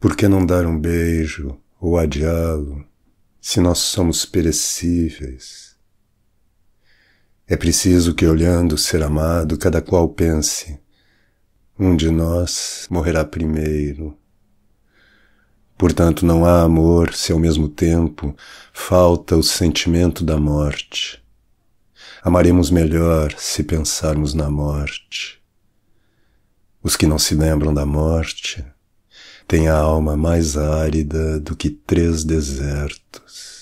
Por que não dar um beijo ou adiá-lo, se nós somos perecíveis? É preciso que, olhando o ser amado, cada qual pense: um de nós morrerá primeiro. Portanto, não há amor se ao mesmo tempo falta o sentimento da morte. Amaremos melhor se pensarmos na morte. Os que não se lembram da morte tem a alma mais árida do que três desertos.